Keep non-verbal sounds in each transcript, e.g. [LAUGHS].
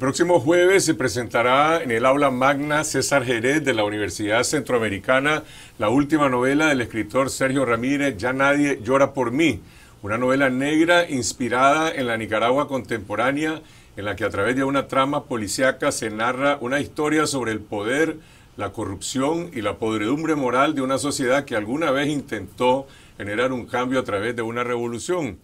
El próximo jueves se presentará en el aula magna César Jerez de la Universidad Centroamericana la última novela del escritor Sergio Ramírez, Ya nadie llora por mí, una novela negra inspirada en la Nicaragua contemporánea en la que a través de una trama policíaca se narra una historia sobre el poder, la corrupción y la podredumbre moral de una sociedad que alguna vez intentó generar un cambio a través de una revolución.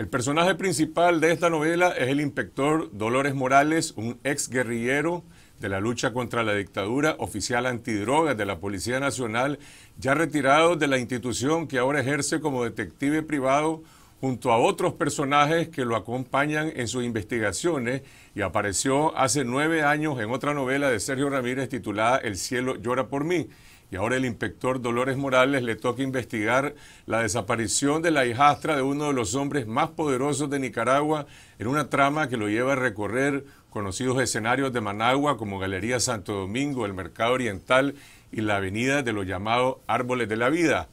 El personaje principal de esta novela es el inspector Dolores Morales, un ex guerrillero de la lucha contra la dictadura, oficial antidrogas de la Policía Nacional, ya retirado de la institución que ahora ejerce como detective privado junto a otros personajes que lo acompañan en sus investigaciones y apareció hace nueve años en otra novela de Sergio Ramírez titulada El cielo llora por mí. Y ahora el inspector Dolores Morales le toca investigar la desaparición de la hijastra de uno de los hombres más poderosos de Nicaragua en una trama que lo lleva a recorrer conocidos escenarios de Managua como Galería Santo Domingo, el Mercado Oriental y la Avenida de los llamados Árboles de la Vida.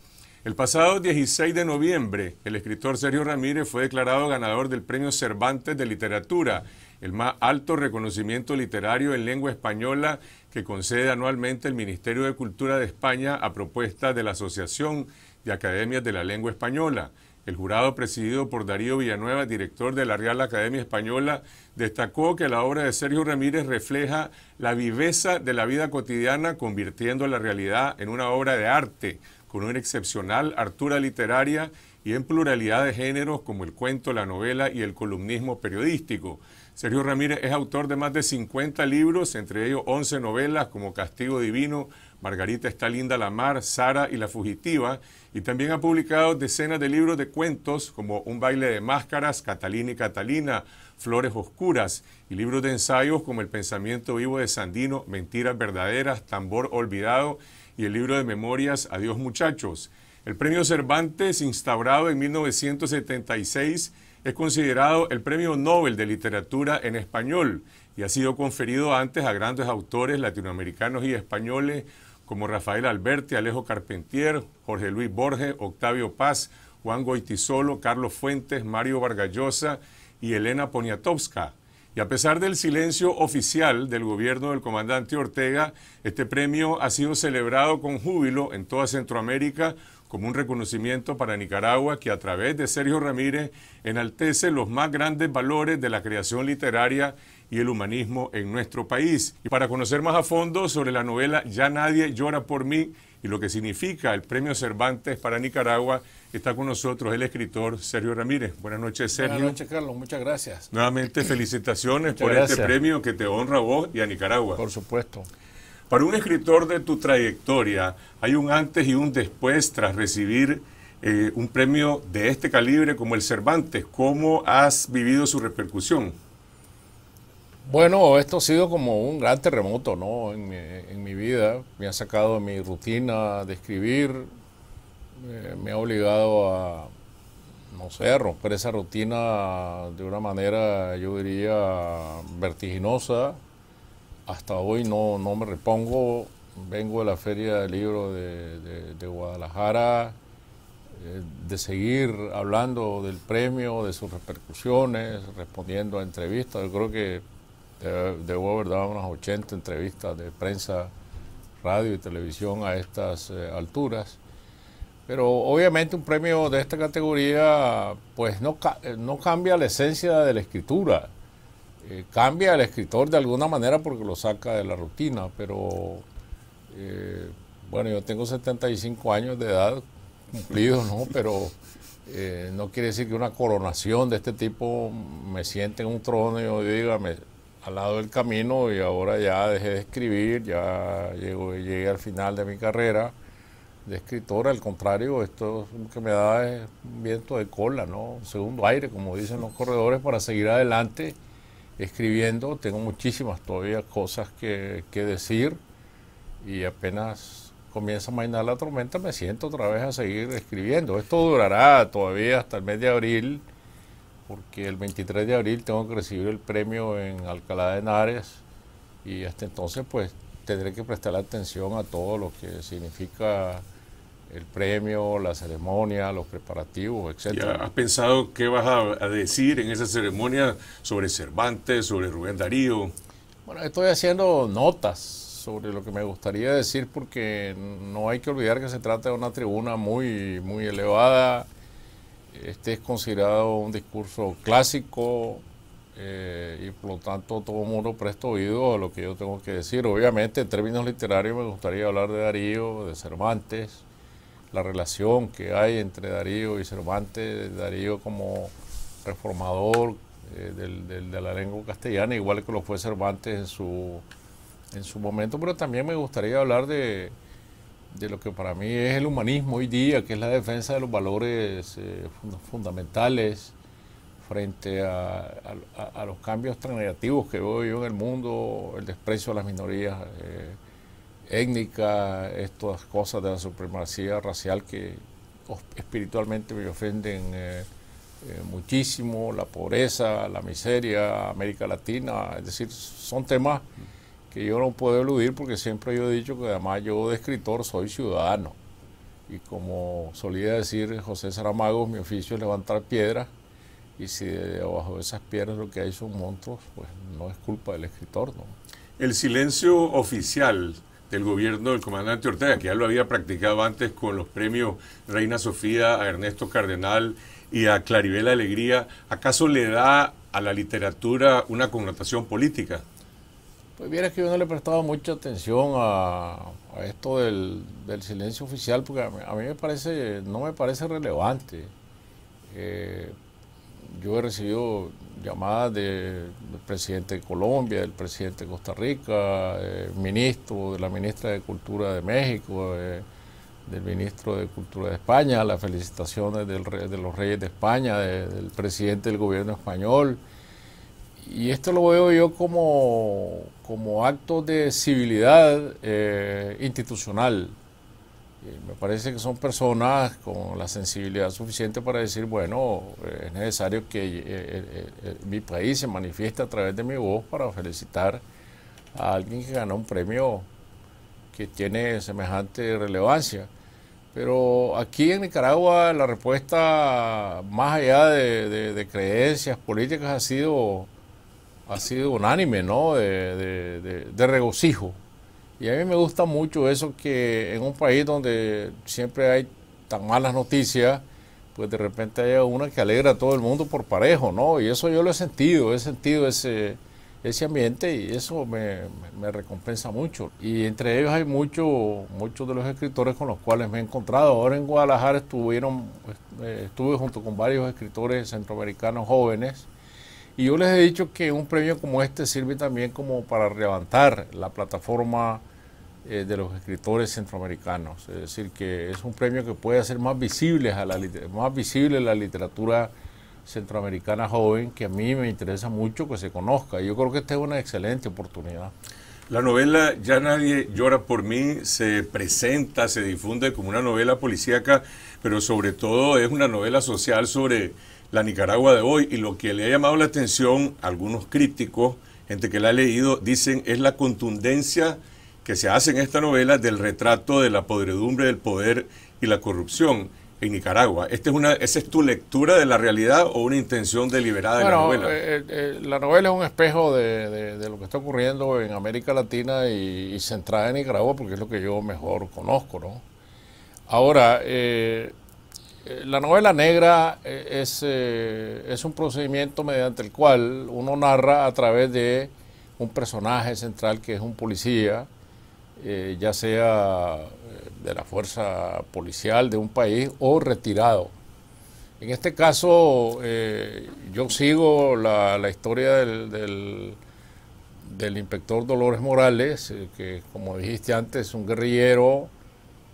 El pasado 16 de noviembre, el escritor Sergio Ramírez fue declarado ganador del Premio Cervantes de Literatura, el más alto reconocimiento literario en lengua española que concede anualmente el Ministerio de Cultura de España a propuesta de la Asociación de Academias de la Lengua Española. El jurado presidido por Darío Villanueva, director de la Real Academia Española, destacó que la obra de Sergio Ramírez refleja la viveza de la vida cotidiana, convirtiendo la realidad en una obra de arte con una excepcional artura literaria y en pluralidad de géneros como el cuento, la novela y el columnismo periodístico. Sergio Ramírez es autor de más de 50 libros, entre ellos 11 novelas como Castigo Divino, Margarita está linda la mar, Sara y la fugitiva, y también ha publicado decenas de libros de cuentos como Un baile de máscaras, Catalina y Catalina, Flores Oscuras, y libros de ensayos como El pensamiento vivo de Sandino, Mentiras verdaderas, Tambor olvidado y el libro de memorias Adiós muchachos. El premio Cervantes, instaurado en 1976, es considerado el premio Nobel de Literatura en Español y ha sido conferido antes a grandes autores latinoamericanos y españoles como Rafael Alberti, Alejo Carpentier, Jorge Luis Borges, Octavio Paz, Juan Goitisolo, Carlos Fuentes, Mario Vargallosa y Elena Poniatowska. Y a pesar del silencio oficial del gobierno del comandante Ortega, este premio ha sido celebrado con júbilo en toda Centroamérica como un reconocimiento para Nicaragua que a través de Sergio Ramírez enaltece los más grandes valores de la creación literaria y el humanismo en nuestro país. Y para conocer más a fondo sobre la novela Ya nadie llora por mí y lo que significa el Premio Cervantes para Nicaragua, Está con nosotros el escritor Sergio Ramírez. Buenas noches, Sergio. Buenas noches, Carlos. Muchas gracias. Nuevamente, felicitaciones por este premio que te honra a vos y a Nicaragua. Por supuesto. Para un escritor de tu trayectoria, hay un antes y un después tras recibir eh, un premio de este calibre como el Cervantes. ¿Cómo has vivido su repercusión? Bueno, esto ha sido como un gran terremoto ¿no? en, mi, en mi vida. Me ha sacado de mi rutina de escribir, me ha obligado a, no sé, romper esa rutina de una manera, yo diría, vertiginosa. Hasta hoy no, me repongo. Vengo de la Feria del Libro de, Guadalajara, eh, de seguir hablando del premio, de sus repercusiones, respondiendo a entrevistas. Yo creo que debo haber dado unas 80 entrevistas de prensa, radio y televisión a estas eh, alturas. Pero obviamente un premio de esta categoría pues no, eh, no cambia la esencia de la escritura. Eh, cambia al escritor de alguna manera porque lo saca de la rutina, pero eh, bueno, yo tengo 75 años de edad cumplido, ¿no? Pero no quiere decir que una coronación de este tipo me siente en un trono y yo diga, al lado del camino y ahora ya dejé de escribir, ya llego, llegué al final de mi carrera de escritora, al contrario, esto que me da un viento de cola, ¿no? Un segundo aire, como dicen los corredores, para seguir adelante escribiendo. Tengo muchísimas todavía cosas que, que decir y apenas comienza a mainar la tormenta me siento otra vez a seguir escribiendo. Esto durará todavía hasta el mes de abril, porque el 23 de abril tengo que recibir el premio en Alcalá de Henares y hasta entonces pues tendré que prestar atención a todo lo que significa el premio, la ceremonia, los preparativos, etcétera. ¿Has pensado qué vas a, decir en esa ceremonia sobre Cervantes, sobre Rubén Darío? Bueno, estoy haciendo notas sobre lo que me gustaría decir porque no hay que olvidar que se trata de una tribuna muy, muy elevada. Este es considerado un discurso clásico eh, y por lo tanto todo el mundo presta oído a lo que yo tengo que decir. Obviamente en términos literarios me gustaría hablar de Darío, de Cervantes, la relación que hay entre Darío y Cervantes, Darío como reformador eh, del, del, de la lengua castellana, igual que lo fue Cervantes en su, en su momento, pero también me gustaría hablar de, lo que para mí es el humanismo hoy día, que es la defensa de los valores eh, fundamentales frente a, los cambios tan negativos que veo yo en el mundo, el desprecio a las minorías. Eh, étnica, estas cosas de la supremacía racial que espiritualmente me ofenden eh, eh, muchísimo, la pobreza, la miseria, América Latina, es decir, son temas que yo no puedo eludir porque siempre yo he dicho que además yo de escritor soy ciudadano. Y como solía decir José Saramago, mi oficio es levantar piedras y si debajo de esas piedras lo que hay son monstruos, pues no es culpa del escritor. ¿no? El silencio oficial del gobierno del comandante Ortega, que ya lo había practicado antes con los premios Reina Sofía, a Ernesto Cardenal y a Claribel Alegría, ¿acaso le da a la literatura una connotación política? Pues es que yo no le he prestado mucha atención a, esto del, silencio oficial, porque a mí, me parece, no me parece relevante. Eh, yo he recibido llamadas del presidente de Colombia, del presidente de Costa Rica, eh, ministro, de la ministra de Cultura de México, eh, del ministro de Cultura de España, las felicitaciones de los reyes de España, del presidente del gobierno español. Y esto lo veo yo como, como acto de civilidad eh, institucional, me parece que son personas con la sensibilidad suficiente para decir, bueno, es necesario que eh, eh, eh, mi país se manifieste a través de mi voz para felicitar a alguien que ganó un premio que tiene semejante relevancia. Pero aquí en Nicaragua la respuesta, más allá de, creencias políticas, ha sido, ha sido unánime, ¿no? de regocijo. Y a mí me gusta mucho eso que en un país donde siempre hay tan malas noticias, pues de repente haya una que alegra a todo el mundo por parejo, ¿no? Y eso yo lo he sentido, he sentido ese, ese ambiente y eso me, me, recompensa mucho. Y entre ellos hay mucho, muchos de los escritores con los cuales me he encontrado. Ahora en Guadalajara estuvieron, eh, estuve junto con varios escritores centroamericanos jóvenes y yo les he dicho que un premio como este sirve también como para levantar la plataforma eh, de los escritores centroamericanos. Es decir, que es un premio que puede hacer más, visibles a la, más visible la literatura centroamericana joven, que a mí me interesa mucho que se conozca. Y Yo creo que esta es una excelente oportunidad. La novela Ya nadie llora por mí se presenta, se difunde como una novela policíaca, pero sobre todo es una novela social sobre la Nicaragua de hoy y lo que le ha llamado la atención algunos críticos, gente que la ha leído, dicen es la contundencia que se hace en esta novela del retrato de la podredumbre del poder y la corrupción en Nicaragua. ¿Este es una, ¿Esa es tu lectura de la realidad o una intención deliberada de la novela? Bueno, eh, eh, eh, la novela es un espejo de, lo que está ocurriendo en América Latina y, centrada en Nicaragua porque es lo que yo mejor conozco, ¿no? Ahora, eh, la novela negra eh, eh, es, un procedimiento mediante el cual uno narra a través de un personaje central que es un policía, ya sea de la fuerza policial de un país o retirado. En este caso, yo sigo la, historia del, del, inspector Dolores Morales, que como dijiste antes, es un guerrillero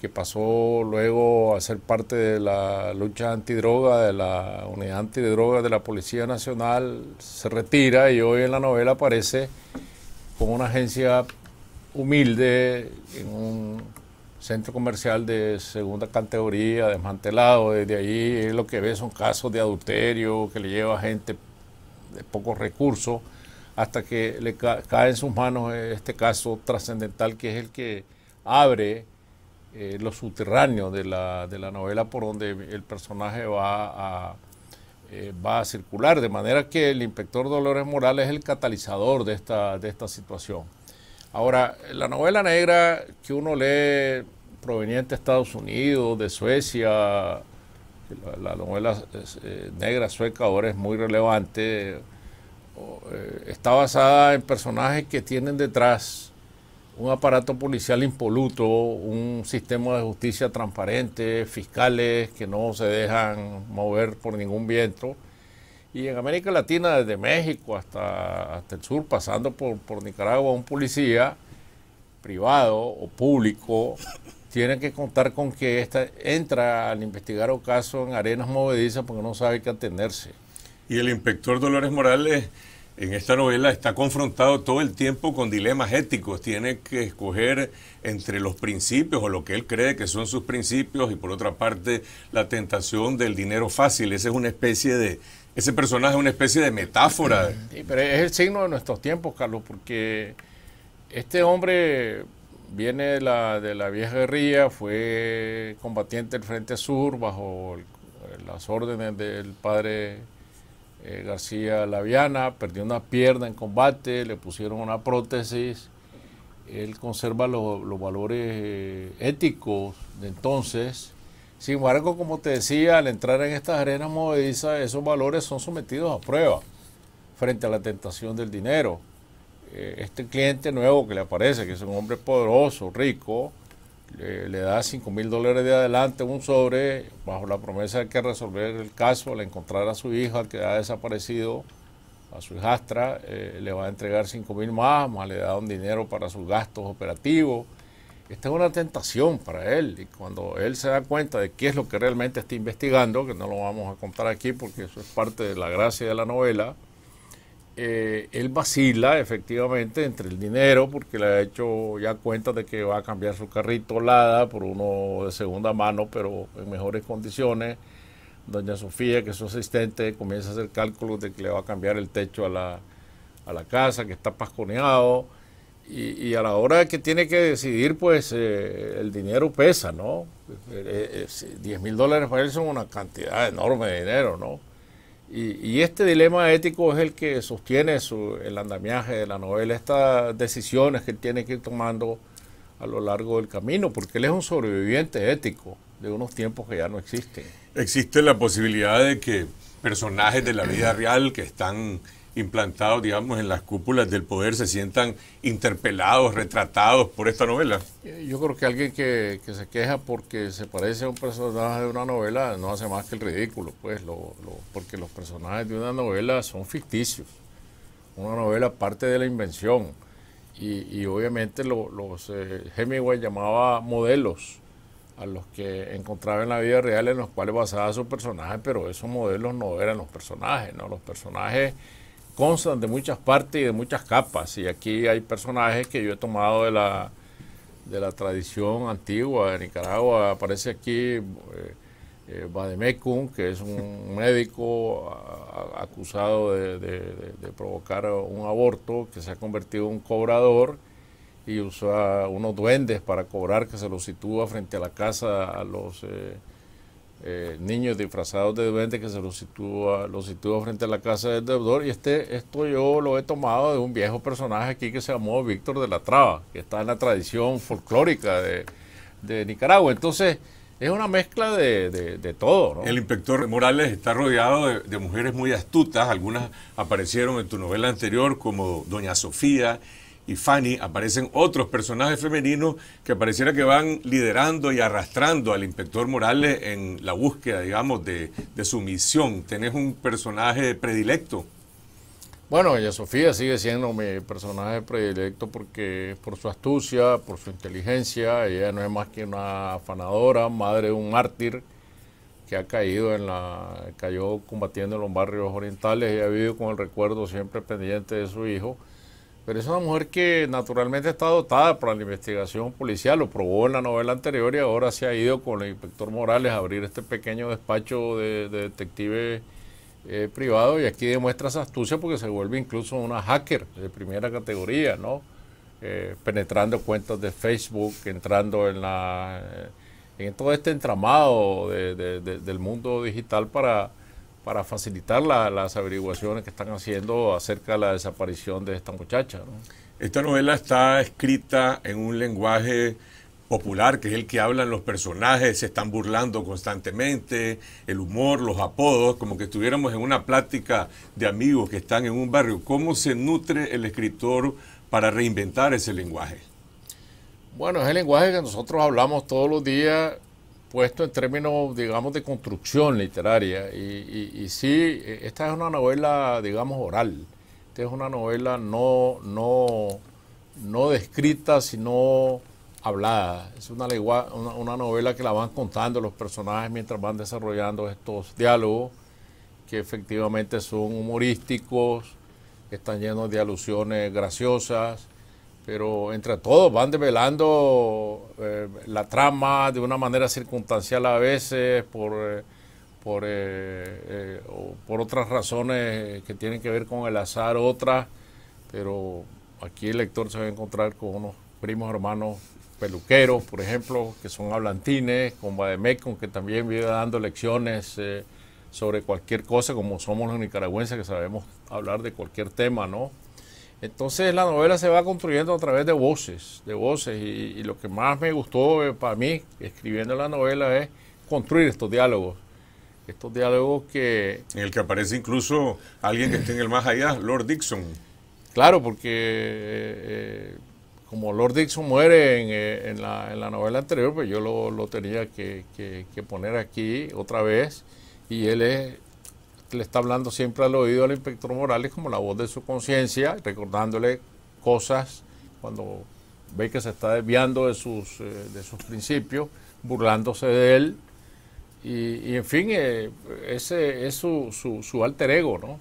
que pasó luego a ser parte de la lucha antidroga, de la unidad antidroga de la Policía Nacional, se retira y hoy en la novela aparece con una agencia humilde en un centro comercial de segunda categoría, desmantelado. Desde ahí lo que ve son casos de adulterio que le lleva a gente de pocos recursos hasta que le cae en sus manos este caso trascendental que es el que abre eh, los subterráneos de la, novela por donde el personaje va a, eh, va circular, de manera que el inspector Dolores Morales es el catalizador de esta, de esta situación. Ahora, la novela negra que uno lee proveniente de Estados Unidos, de Suecia, la, novela eh, negra sueca ahora es muy relevante, está basada en personajes que tienen detrás un aparato policial impoluto, un sistema de justicia transparente, fiscales que no se dejan mover por ningún viento. Y en América Latina, desde México hasta, el sur, pasando por, por Nicaragua, un policía privado o público tiene que contar con que esta entra al investigar un caso en arenas movedizas porque no sabe qué atenderse. Y el inspector Dolores Morales en esta novela está confrontado todo el tiempo con dilemas éticos. Tiene que escoger entre los principios o lo que él cree que son sus principios y por otra parte la tentación del dinero fácil. es una especie de, ese personaje es una especie de metáfora. Sí, pero es el signo de nuestros tiempos, Carlos, porque este hombre viene de la, de la vieja guerrilla, fue combatiente del Frente Sur bajo las órdenes del padre eh, García Laviana, perdió una pierna en combate, le pusieron una prótesis. Él conserva los valores eh, éticos de entonces. Sin embargo, como te decía, al entrar en estas arenas movedizas, esos valores son sometidos a prueba frente a la tentación del dinero. Eh, este cliente nuevo que le aparece, que es un hombre poderoso, rico, le, da 5 mil dólares de adelante un sobre bajo la promesa de que resolver el caso, al encontrar a su hija que ha desaparecido, a su hijastra, eh, le va a entregar 5 mil más, más le da un dinero para sus gastos operativos. Esta es una tentación para él y cuando él se da cuenta de qué es lo que realmente está investigando, que no lo vamos a contar aquí porque eso es parte de la gracia de la novela, eh, él vacila efectivamente entre el dinero, porque le ha hecho ya cuenta de que va a cambiar su carrito Lada por uno de segunda mano, pero en mejores condiciones. Doña Sofía, que es su asistente, comienza a hacer cálculos de que le va a cambiar el techo a la, casa, que está pasconeado. Y, a la hora que tiene que decidir, pues eh, el dinero pesa, ¿no? Eh, diez 10 mil dólares para él son una cantidad enorme de dinero, ¿no? Y, este dilema ético es el que sostiene el andamiaje de la novela, estas decisiones que él tiene que ir tomando a lo largo del camino, porque él es un sobreviviente ético de unos tiempos que ya no existen. Existe la posibilidad de que personajes de la vida real que están implantados, digamos, en las cúpulas del poder se sientan interpelados, retratados por esta novela? Eh, yo creo que alguien que, se queja porque se parece a un personaje de una novela no hace más que el ridículo, pues, porque los personajes de una novela son ficticios. Una novela parte de la invención. Y, obviamente los eh, Hemingway llamaba modelos a los que encontraba en la vida real en los cuales basaba su personaje, pero esos modelos no eran los personajes, ¿no? Los personajes constan de muchas partes y de muchas capas. Y aquí hay personajes que yo he tomado de la, de la tradición antigua de Nicaragua. Aparece aquí Vademecum eh, eh, que es un [LAUGHS] médico acusado de, provocar un aborto, que se ha convertido en un cobrador y usa unos duendes para cobrar que se los sitúa frente a la casa a los... Eh, eh, niños disfrazados de duende que se los sitúa, sitúa frente a la casa del deudor. Y este, esto yo lo he tomado de un viejo personaje aquí que se llamó Víctor de la Traba, que está en la tradición folclórica de, Nicaragua. Entonces, es una mezcla de, todo. El inspector Morales está rodeado de, mujeres muy astutas, algunas aparecieron en tu novela anterior como Doña Sofía, y Fanny aparecen otros personajes femeninos que pareciera que van liderando y arrastrando al inspector Morales en la búsqueda, digamos, de, su misión. ¿Tenés un personaje predilecto? Bueno, ella Sofía sigue siendo mi personaje predilecto porque por su astucia, por su inteligencia, ella no es más que una afanadora, madre de un mártir que ha caído en la cayó combatiendo en los barrios orientales, y ha vivido con el recuerdo siempre pendiente de su hijo pero es una mujer que naturalmente está dotada para la investigación policial, lo probó en la novela anterior y ahora se ha ido con el inspector Morales a abrir este pequeño despacho de, detective eh, privado y aquí demuestra esa astucia porque se vuelve incluso una hacker de primera categoría, ¿no? Eh, penetrando cuentas de Facebook, entrando en, la, eh, en todo este entramado del mundo digital para para facilitar las averiguaciones que están haciendo acerca de la desaparición de esta muchacha. Esta novela está escrita en un lenguaje popular, que es el que hablan los personajes, se están burlando constantemente, el humor, los apodos, como que estuviéramos en una plática de amigos que están en un barrio. ¿Cómo se nutre el escritor para reinventar ese lenguaje? Bueno, es el lenguaje que nosotros hablamos todos los días puesto en términos, digamos, de construcción literaria. Y, sí, esta es una novela, digamos, oral. Esta es una novela no, no, descrita, sino hablada. Es una, una, una novela que la van contando los personajes mientras van desarrollando estos diálogos, que efectivamente son humorísticos, que están llenos de alusiones graciosas pero entre todos van develando eh, la trama de una manera circunstancial a veces por, eh, eh, por otras razones que tienen que ver con el azar, otras, pero aquí el lector se va a encontrar con unos primos hermanos peluqueros, por ejemplo, que son hablantines, con con que también viene dando lecciones sobre cualquier cosa, como somos los nicaragüenses que sabemos hablar de cualquier tema, ¿no? Entonces la novela se va construyendo a través de voces, de voces, y, lo que más me gustó eh, para mí escribiendo la novela es construir estos diálogos. Estos diálogos que... En el que aparece incluso alguien que esté en el más allá, Lord Dixon. Claro, porque eh, eh, como Lord Dixon muere en, la, novela anterior, pues yo lo, tenía que, que poner aquí otra vez, y él es le está hablando siempre al oído al inspector Morales como la voz de su conciencia, recordándole cosas cuando ve que se está desviando de sus, eh, de sus principios, burlándose de él. Y, en fin, eh, ese es su, su, alter ego,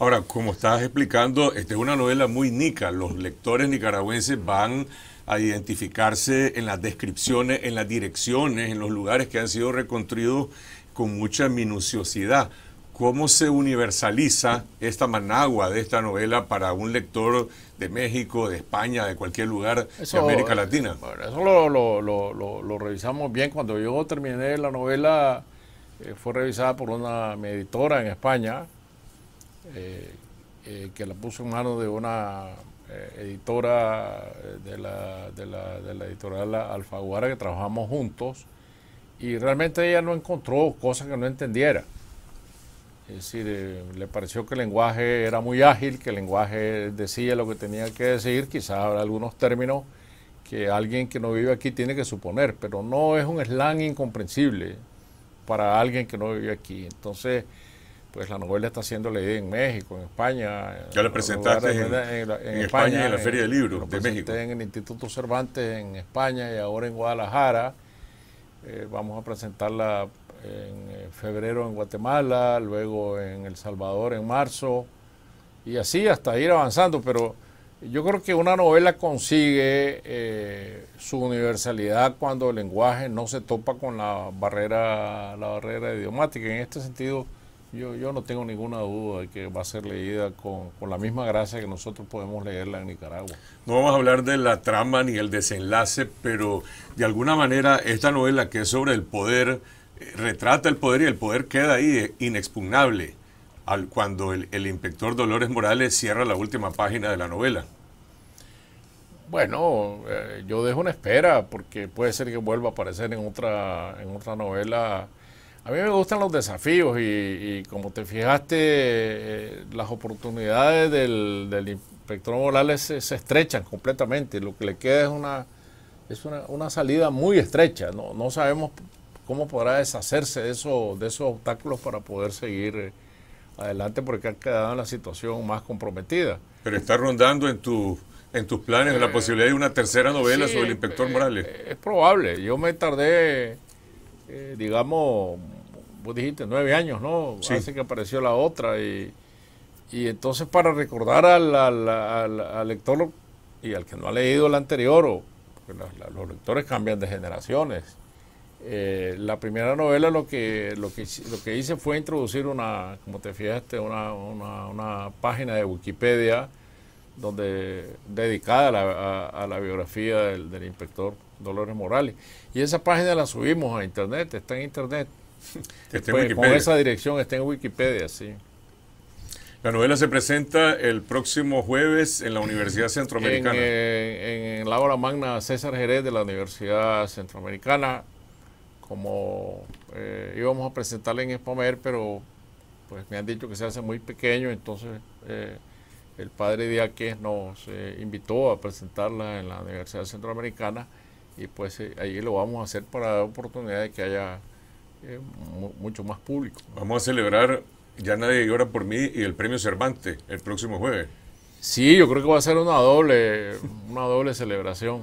Ahora, como estás explicando, esta es una novela muy nica. Los lectores nicaragüenses van a identificarse en las descripciones, en las direcciones, en los lugares que han sido reconstruidos con mucha minuciosidad cómo se universaliza esta managua de esta novela para un lector de México, de España, de cualquier lugar de América Latina. Eso lo, revisamos bien. Cuando yo terminé la novela, eh, fue revisada por una editora en España, eh, eh, que la puso en manos de una editora de la editorial Alfaguara, que trabajamos juntos, y realmente ella no encontró cosas que no entendiera es decir, eh, le pareció que el lenguaje era muy ágil, que el lenguaje decía lo que tenía que decir, quizás habrá algunos términos que alguien que no vive aquí tiene que suponer, pero no es un slang incomprensible para alguien que no vive aquí. Entonces, pues la novela está siendo leída en México, en España. Ya la presentaste en, España, en la Feria del Libro de México. En el Instituto Cervantes en España y ahora en Guadalajara. Eh, vamos a presentarla en eh, febrero en Guatemala, luego en El Salvador en marzo, y así hasta ir avanzando, pero yo creo que una novela consigue eh, su universalidad cuando el lenguaje no se topa con la barrera, la barrera idiomática. En este sentido, yo, no tengo ninguna duda de que va a ser leída con, con, la misma gracia que nosotros podemos leerla en Nicaragua. No vamos a hablar de la trama ni el desenlace, pero de alguna manera esta novela que es sobre el poder, retrata el poder y el poder queda ahí eh, inexpugnable al, cuando el, inspector Dolores Morales cierra la última página de la novela. Bueno, eh, yo dejo una espera porque puede ser que vuelva a aparecer en otra, en otra novela. A mí me gustan los desafíos y, como te fijaste, eh, las oportunidades del, inspector Morales se, se, estrechan completamente. Lo que le queda es una, es una, salida muy estrecha. No, no sabemos ¿Cómo podrá deshacerse de, eso, de esos obstáculos para poder seguir eh, adelante? Porque ha quedado en la situación más comprometida. Pero está rondando en en tus planes la eh, posibilidad de una tercera novela sobre el inspector eh, Morales. Es, probable. Yo me tardé, digamos, vos dijiste nueve años, ¿no? Hace que apareció la otra. Y, y entonces para recordar al, al, lector y al que no ha leído la anterior, o, los lectores cambian de generaciones. Eh, la primera novela lo que, lo, que, lo que hice fue introducir una, como te fijaste, una, una, página de Wikipedia donde, dedicada a la, biografía del, inspector Dolores Morales. Y esa página la subimos a internet, está en internet. [LAUGHS] Pues, con esa dirección está en Wikipedia, sí. La novela se presenta el próximo jueves en la Universidad [CLEARS THROAT] Centroamericana. Eh, en, en, magna César Jerez de la Universidad Centroamericana como eh, íbamos a presentarla en Expomer, pero pues me han dicho que se hace muy pequeño, entonces eh, el padre Diáquez nos eh, invitó a presentarla en la Universidad Centroamericana y pues ahí lo vamos a hacer para dar oportunidad de que haya mucho más público. Vamos a celebrar Ya nadie llora por mí y el premio Cervantes el próximo jueves. Sí, yo creo que va a ser una doble, una doble celebración.